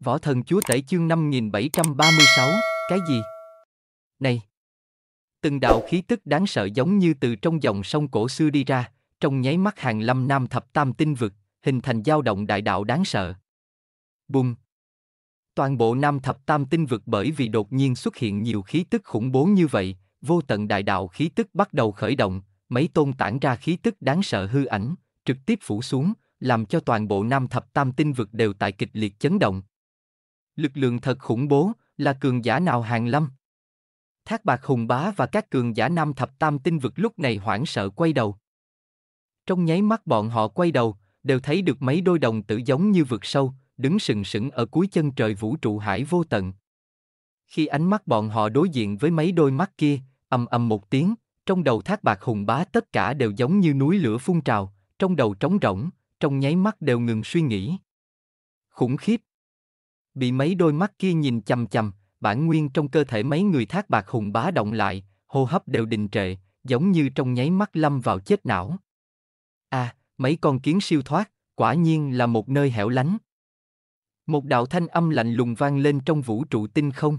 Võ thần chúa tể chương 5736, cái gì? Này! Từng đạo khí tức đáng sợ giống như từ trong dòng sông cổ xưa đi ra, trong nháy mắt hàng lâm nam thập tam tinh vực, hình thành dao động đại đạo đáng sợ. Bùng! Toàn bộ nam thập tam tinh vực bởi vì đột nhiên xuất hiện nhiều khí tức khủng bố như vậy, vô tận đại đạo khí tức bắt đầu khởi động, mấy tôn tản ra khí tức đáng sợ hư ảnh, trực tiếp phủ xuống, làm cho toàn bộ nam thập tam tinh vực đều tại kịch liệt chấn động, Lực lượng thật khủng bố, là cường giả nào hàng lâm? Thác bạc hùng bá và các cường giả nam thập tam tinh vực lúc này hoảng sợ quay đầu. Trong nháy mắt bọn họ quay đầu, đều thấy được mấy đôi đồng tử giống như vực sâu, đứng sừng sững ở cuối chân trời vũ trụ hải vô tận. Khi ánh mắt bọn họ đối diện với mấy đôi mắt kia, ầm ầm một tiếng, trong đầu thác bạc hùng bá tất cả đều giống như núi lửa phun trào, trong đầu trống rỗng, trong nháy mắt đều ngừng suy nghĩ. Khủng khiếp, bị mấy đôi mắt kia nhìn chằm chằm, bản nguyên trong cơ thể mấy người thác bạc hùng bá động lại, hô hấp đều đình trệ, giống như trong nháy mắt lâm vào chết não. a à, mấy con kiến siêu thoát, quả nhiên là một nơi hẻo lánh. Một đạo thanh âm lạnh lùng vang lên trong vũ trụ tinh không.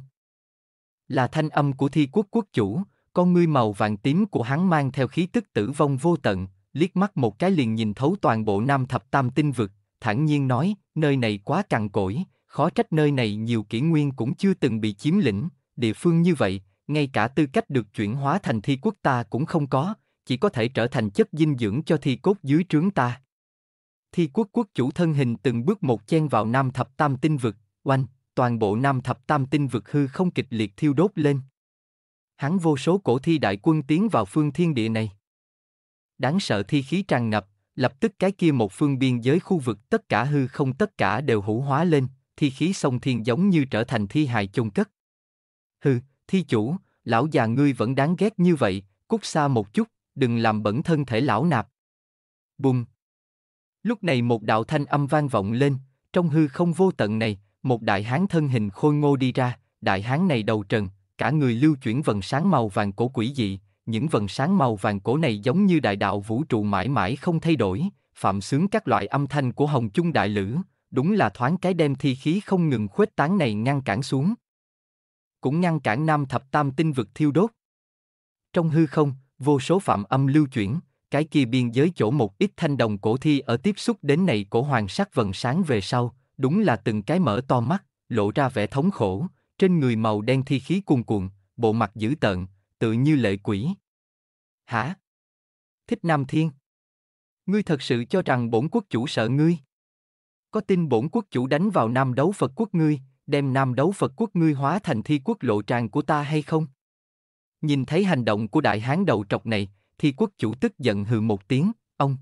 Là thanh âm của thi quốc quốc chủ, con ngươi màu vàng tím của hắn mang theo khí tức tử vong vô tận, liếc mắt một cái liền nhìn thấu toàn bộ nam thập tam tinh vực, thản nhiên nói, nơi này quá cằn cỗi, khó trách nơi này nhiều kỷ nguyên cũng chưa từng bị chiếm lĩnh, địa phương như vậy, ngay cả tư cách được chuyển hóa thành thi quốc ta cũng không có, chỉ có thể trở thành chất dinh dưỡng cho thi cốt dưới trướng ta. Thi quốc quốc chủ thân hình từng bước một chen vào Nam Thập Tam Tinh Vực, oanh, toàn bộ Nam Thập Tam Tinh Vực hư không kịch liệt thiêu đốt lên. Hắn vô số cổ thi đại quân tiến vào phương thiên địa này. Đáng sợ thi khí tràn ngập, lập tức cái kia một phương biên giới khu vực tất cả hư không tất cả đều hữu hóa lên, thi khí sông thiên giống như trở thành thi hài chôn cất. Hừ, thi chủ, lão già ngươi vẫn đáng ghét như vậy, cút xa một chút, đừng làm bẩn thân thể lão nạp. Bùng. Lúc này một đạo thanh âm vang vọng lên, trong hư không vô tận này, một đại hán thân hình khôi ngô đi ra, đại hán này đầu trần, cả người lưu chuyển vần sáng màu vàng cổ quỷ dị, những vần sáng màu vàng cổ này giống như đại đạo vũ trụ mãi mãi không thay đổi, phạm sướng các loại âm thanh của hồng chung đại lửa đúng là thoáng cái đem thi khí không ngừng khuếch tán này ngăn cản xuống. Cũng ngăn cản nam thập tam tinh vực thiêu đốt. Trong hư không, vô số phạm âm lưu chuyển, cái kia biên giới chỗ một ít thanh đồng cổ thi ở tiếp xúc đến này cổ hoàng sắc vần sáng về sau, đúng là từng cái mở to mắt, lộ ra vẻ thống khổ, trên người màu đen thi khí cuồn cuộn, bộ mặt dữ tợn, tự như lệ quỷ. Hả? Thích Nam Thiên? Ngươi thật sự cho rằng bổn quốc chủ sợ ngươi? Có tin bổn quốc chủ đánh vào Nam đấu Phật quốc ngươi, đem Nam đấu Phật quốc ngươi hóa thành thi quốc lộ tràng của ta hay không? Nhìn thấy hành động của đại hán đầu trọc này, thi quốc chủ tức giận hừ một tiếng, ông.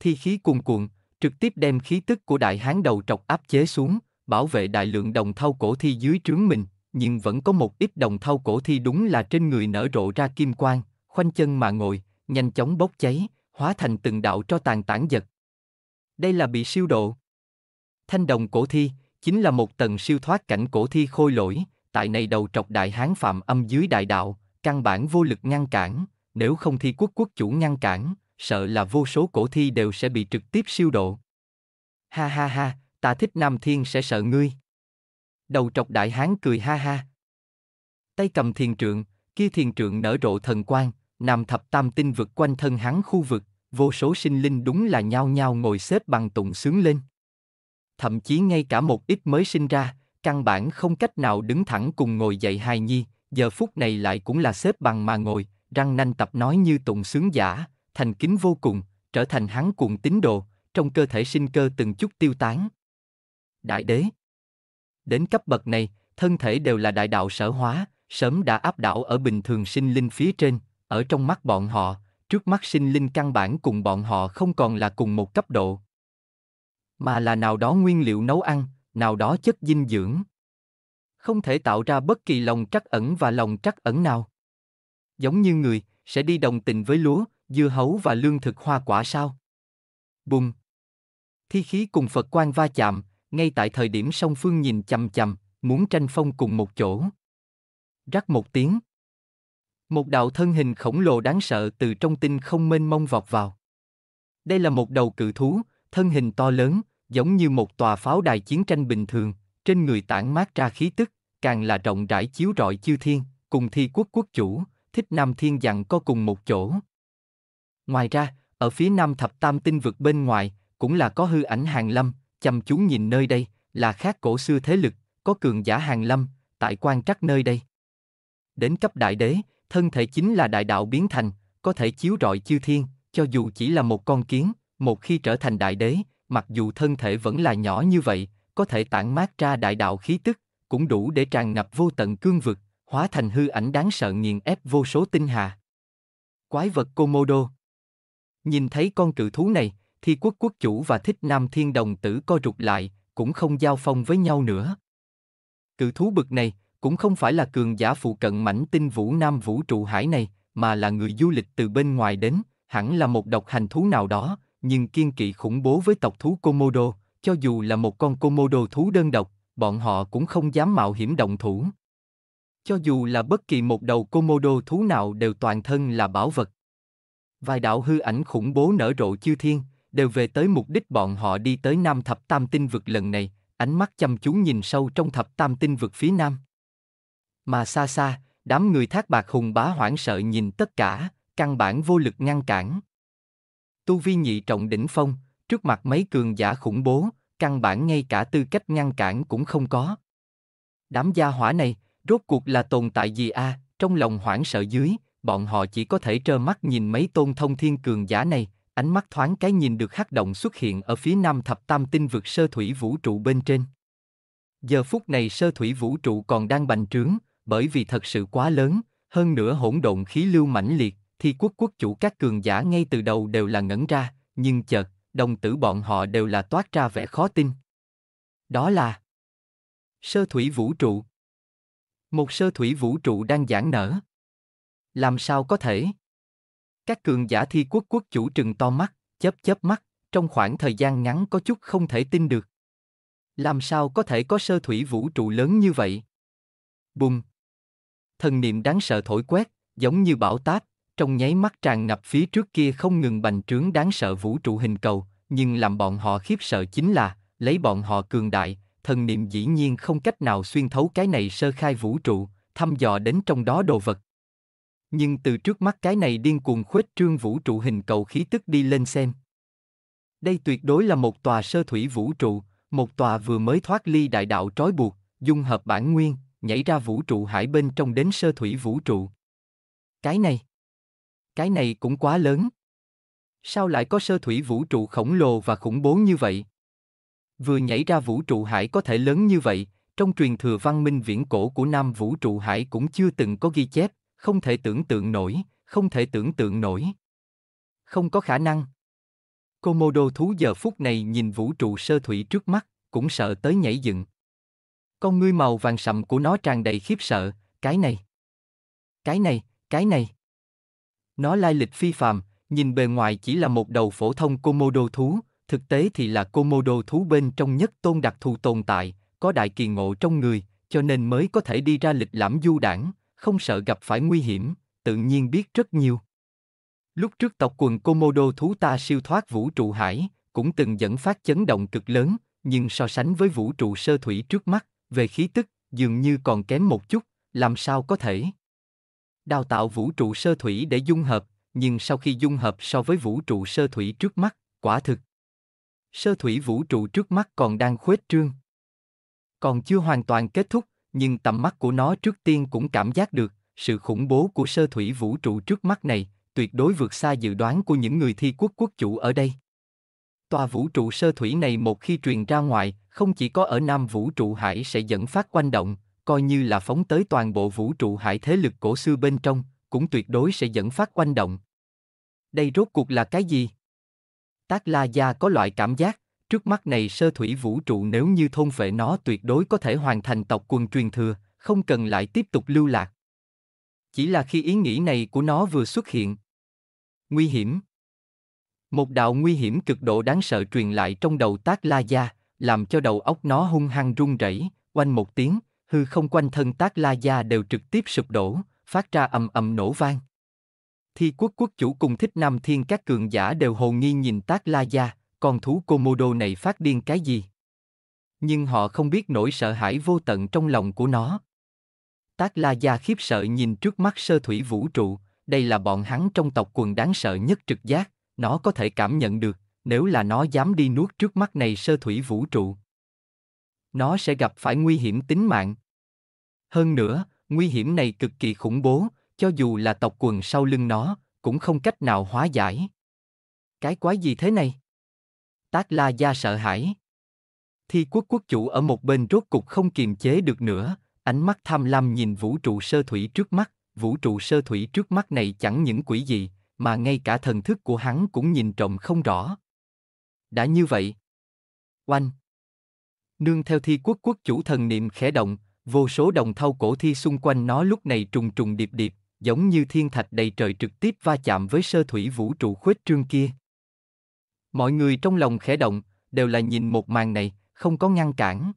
Thi khí cuồn cuộn, trực tiếp đem khí tức của đại hán đầu trọc áp chế xuống, bảo vệ đại lượng đồng thau cổ thi dưới trướng mình, nhưng vẫn có một ít đồng thau cổ thi đúng là trên người nở rộ ra kim quang, khoanh chân mà ngồi, nhanh chóng bốc cháy, hóa thành từng đạo cho tàn tản giật, đây là bị siêu độ. Thanh đồng cổ thi, chính là một tầng siêu thoát cảnh cổ thi khôi lỗi, tại này đầu trọc đại hán phạm âm dưới đại đạo, căn bản vô lực ngăn cản, nếu không thi quốc quốc chủ ngăn cản, sợ là vô số cổ thi đều sẽ bị trực tiếp siêu độ. Ha ha ha, ta thích Nam Thiên sẽ sợ ngươi. Đầu trọc đại hán cười ha ha. Tay cầm thiền trượng, kia thiền trượng nở rộ thần quang, nằm thập tam tinh vực quanh thân hắn khu vực, vô số sinh linh đúng là nhao nhao ngồi xếp bằng tụng sướng lên. Thậm chí ngay cả một ít mới sinh ra, căn bản không cách nào đứng thẳng cùng ngồi dậy hài nhi, giờ phút này lại cũng là xếp bằng mà ngồi, răng nanh tập nói như tụng sướng giả, thành kính vô cùng, trở thành hắn cuồng tín đồ, trong cơ thể sinh cơ từng chút tiêu tán. Đại đế Đến cấp bậc này, thân thể đều là đại đạo sở hóa, sớm đã áp đảo ở bình thường sinh linh phía trên, ở trong mắt bọn họ, trước mắt sinh linh căn bản cùng bọn họ không còn là cùng một cấp độ. Mà là nào đó nguyên liệu nấu ăn, nào đó chất dinh dưỡng. Không thể tạo ra bất kỳ lòng trắc ẩn và lòng trắc ẩn nào. Giống như người, sẽ đi đồng tình với lúa, dưa hấu và lương thực hoa quả sao? Bùng! Thi khí cùng Phật quan va chạm, ngay tại thời điểm song phương nhìn chầm chầm, muốn tranh phong cùng một chỗ. Rắc một tiếng. Một đạo thân hình khổng lồ đáng sợ từ trong tinh không mênh mông vọt vào. Đây là một đầu cự thú, thân hình to lớn, giống như một tòa pháo đài chiến tranh bình thường, trên người tản mát ra khí tức, càng là rộng rãi chiếu rọi chư thiên, cùng thi quốc quốc chủ, thích nam thiên dặn có cùng một chỗ. Ngoài ra, ở phía nam thập tam tinh vực bên ngoài, cũng là có hư ảnh hàng lâm, chăm chú nhìn nơi đây, là khác cổ xưa thế lực, có cường giả hàng lâm, tại quan trắc nơi đây. Đến cấp đại đế, thân thể chính là đại đạo biến thành, có thể chiếu rọi chư thiên, cho dù chỉ là một con kiến, một khi trở thành đại đế, mặc dù thân thể vẫn là nhỏ như vậy, có thể tản mát ra đại đạo khí tức, cũng đủ để tràn ngập vô tận cương vực, hóa thành hư ảnh đáng sợ nghiền ép vô số tinh hà. Quái vật Komodo Nhìn thấy con cự thú này, thì quốc quốc chủ và thích nam thiên đồng tử co rụt lại, cũng không giao phong với nhau nữa. Cự thú bực này, cũng không phải là cường giả phụ cận mảnh tinh vũ nam vũ trụ hải này, mà là người du lịch từ bên ngoài đến, hẳn là một độc hành thú nào đó, nhưng kiên kỵ khủng bố với tộc thú Komodo, cho dù là một con Komodo thú đơn độc, bọn họ cũng không dám mạo hiểm động thủ. Cho dù là bất kỳ một đầu Komodo thú nào đều toàn thân là bảo vật. Vài đạo hư ảnh khủng bố nở rộ chư thiên, đều về tới mục đích bọn họ đi tới Nam Thập Tam Tinh Vực lần này, ánh mắt chăm chú nhìn sâu trong Thập Tam Tinh Vực phía Nam. Mà xa xa, đám người thác bạc hùng bá hoảng sợ nhìn tất cả, căn bản vô lực ngăn cản. Tu vi nhị trọng đỉnh phong, trước mặt mấy cường giả khủng bố, căn bản ngay cả tư cách ngăn cản cũng không có. Đám gia hỏa này, rốt cuộc là tồn tại gì a? À? Trong lòng hoảng sợ dưới, bọn họ chỉ có thể trơ mắt nhìn mấy tôn thông thiên cường giả này, ánh mắt thoáng cái nhìn được hắc động xuất hiện ở phía nam thập tam tinh vực sơ thủy vũ trụ bên trên. Giờ phút này sơ thủy vũ trụ còn đang bành trướng, bởi vì thật sự quá lớn, hơn nữa hỗn độn khí lưu mãnh liệt, thì quốc quốc chủ các cường giả ngay từ đầu đều là ngẩn ra, nhưng chợt, đồng tử bọn họ đều là toát ra vẻ khó tin. Đó là Sơ thủy vũ trụ Một sơ thủy vũ trụ đang giãn nở. Làm sao có thể? Các cường giả thi quốc quốc chủ trừng to mắt, chớp chớp mắt, trong khoảng thời gian ngắn có chút không thể tin được. Làm sao có thể có sơ thủy vũ trụ lớn như vậy? Bùng, thần niệm đáng sợ thổi quét, giống như bão táp, trong nháy mắt tràn ngập phía trước kia không ngừng bành trướng đáng sợ vũ trụ hình cầu, nhưng làm bọn họ khiếp sợ chính là, lấy bọn họ cường đại, thần niệm dĩ nhiên không cách nào xuyên thấu cái này sơ khai vũ trụ, thăm dò đến trong đó đồ vật. Nhưng từ trước mắt cái này điên cuồng khuếch trương vũ trụ hình cầu khí tức đi lên xem. Đây tuyệt đối là một tòa sơ thủy vũ trụ, một tòa vừa mới thoát ly đại đạo trói buộc, dung hợp bản nguyên, nhảy ra vũ trụ hải bên trong đến sơ thủy vũ trụ. Cái này, cái này cũng quá lớn. Sao lại có sơ thủy vũ trụ khổng lồ và khủng bố như vậy? Vừa nhảy ra vũ trụ hải có thể lớn như vậy, trong truyền thừa văn minh viễn cổ của Nam vũ trụ hải cũng chưa từng có ghi chép, không thể tưởng tượng nổi, không thể tưởng tượng nổi. Không có khả năng. Komodo thú giờ phút này nhìn vũ trụ sơ thủy trước mắt, cũng sợ tới nhảy dựng con ngươi màu vàng sậm của nó tràn đầy khiếp sợ, cái này. Cái này, cái này. Nó lai lịch phi phàm, nhìn bề ngoài chỉ là một đầu phổ thông Komodo thú, thực tế thì là Komodo thú bên trong nhất tôn đặc thù tồn tại, có đại kỳ ngộ trong người, cho nên mới có thể đi ra lịch lãm du đảng, không sợ gặp phải nguy hiểm, tự nhiên biết rất nhiều. Lúc trước tộc quần Komodo thú ta siêu thoát vũ trụ hải, cũng từng dẫn phát chấn động cực lớn, nhưng so sánh với vũ trụ sơ thủy trước mắt, về khí tức, dường như còn kém một chút, làm sao có thể? Đào tạo vũ trụ sơ thủy để dung hợp, nhưng sau khi dung hợp so với vũ trụ sơ thủy trước mắt, quả thực. Sơ thủy vũ trụ trước mắt còn đang khuếch trương. Còn chưa hoàn toàn kết thúc, nhưng tầm mắt của nó trước tiên cũng cảm giác được, sự khủng bố của sơ thủy vũ trụ trước mắt này tuyệt đối vượt xa dự đoán của những người thi quốc quốc chủ ở đây. Tòa vũ trụ sơ thủy này một khi truyền ra ngoài, không chỉ có ở Nam vũ trụ hải sẽ dẫn phát quanh động, coi như là phóng tới toàn bộ vũ trụ hải thế lực cổ xưa bên trong, cũng tuyệt đối sẽ dẫn phát quanh động. Đây rốt cuộc là cái gì? Tác La Gia có loại cảm giác, trước mắt này sơ thủy vũ trụ nếu như thôn phệ nó tuyệt đối có thể hoàn thành tộc quần truyền thừa, không cần lại tiếp tục lưu lạc. Chỉ là khi ý nghĩ này của nó vừa xuất hiện. Nguy hiểm. Một đạo nguy hiểm cực độ đáng sợ truyền lại trong đầu tác la gia, làm cho đầu óc nó hung hăng run rẩy, quanh một tiếng, hư không quanh thân tác la gia đều trực tiếp sụp đổ, phát ra ầm ầm nổ vang. Thi quốc quốc chủ cùng thích nam thiên các cường giả đều hồ nghi nhìn tác la gia, con thú Komodo này phát điên cái gì. Nhưng họ không biết nỗi sợ hãi vô tận trong lòng của nó. Tác la gia khiếp sợ nhìn trước mắt sơ thủy vũ trụ, đây là bọn hắn trong tộc quần đáng sợ nhất trực giác, nó có thể cảm nhận được, nếu là nó dám đi nuốt trước mắt này sơ thủy vũ trụ. Nó sẽ gặp phải nguy hiểm tính mạng. Hơn nữa, nguy hiểm này cực kỳ khủng bố, cho dù là tộc quần sau lưng nó, cũng không cách nào hóa giải. Cái quái gì thế này? Tác La Gia sợ hãi. Thi quốc quốc chủ ở một bên rốt cục không kiềm chế được nữa, ánh mắt tham lam nhìn vũ trụ sơ thủy trước mắt, vũ trụ sơ thủy trước mắt này chẳng những quỷ dị, mà ngay cả thần thức của hắn cũng nhìn trộm không rõ. Đã như vậy, oanh. Nương theo thi quốc quốc chủ thần niệm khẽ động, vô số đồng thau cổ thi xung quanh nó lúc này trùng trùng điệp điệp, giống như thiên thạch đầy trời trực tiếp va chạm với sơ thủy vũ trụ khuếch trương kia. Mọi người trong lòng khẽ động, đều là nhìn một màn này, không có ngăn cản.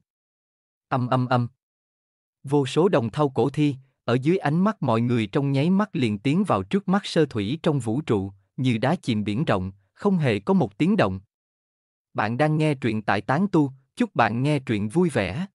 Âm âm âm. Vô số đồng thau cổ thi, ở dưới ánh mắt mọi người trong nháy mắt liền tiến vào trước mắt sơ thủy trong vũ trụ, như đá chìm biển rộng, không hề có một tiếng động. Bạn đang nghe truyện tại tán tu, chúc bạn nghe truyện vui vẻ.